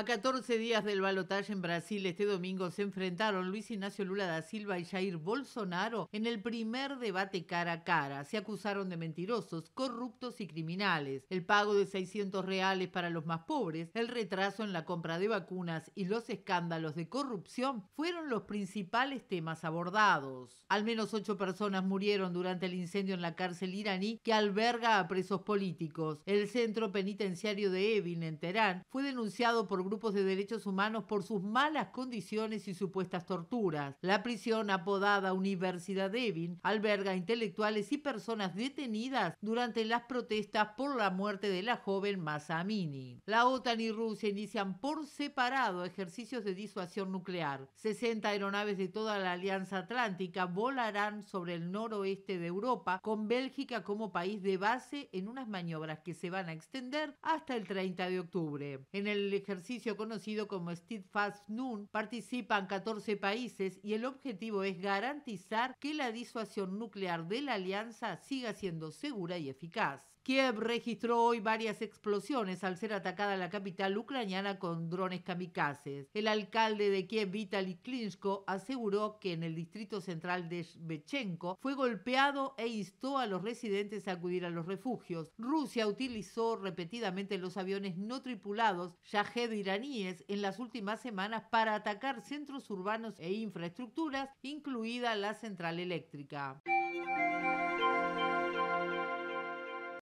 A 14 días del balotaje en Brasil, este domingo se enfrentaron Luis Ignacio Lula da Silva y Jair Bolsonaro en el primer debate cara a cara. Se acusaron de mentirosos, corruptos y criminales, el pago de 600 reales para los más pobres, el retraso en la compra de vacunas y los escándalos de corrupción fueron los principales temas abordados. Al menos ocho personas murieron durante el incendio en la cárcel iraní que alberga a presos políticos. El centro penitenciario de Evin, en Teherán, fue denunciado por grupos de derechos humanos por sus malas condiciones y supuestas torturas. La prisión apodada Universidad Evin alberga intelectuales y personas detenidas durante las protestas por la muerte de la joven Masa La OTAN y Rusia inician por separado ejercicios de disuasión nuclear. 60 aeronaves de toda la Alianza Atlántica volarán sobre el noroeste de Europa con Bélgica como país de base en unas maniobras que se van a extender hasta el 30 de octubre. En el ejercicio conocido como Steadfast Noon, participan 14 países y el objetivo es garantizar que la disuasión nuclear de la alianza siga siendo segura y eficaz. Kiev registró hoy varias explosiones al ser atacada la capital ucraniana con drones kamikazes. El alcalde de Kiev, Vitaly Klinsko, aseguró que en el distrito central de Shvechenko fue golpeado e instó a los residentes a acudir a los refugios. Rusia utilizó repetidamente los aviones no tripulados Shahed iraníes en las últimas semanas para atacar centros urbanos e infraestructuras, incluida la central eléctrica.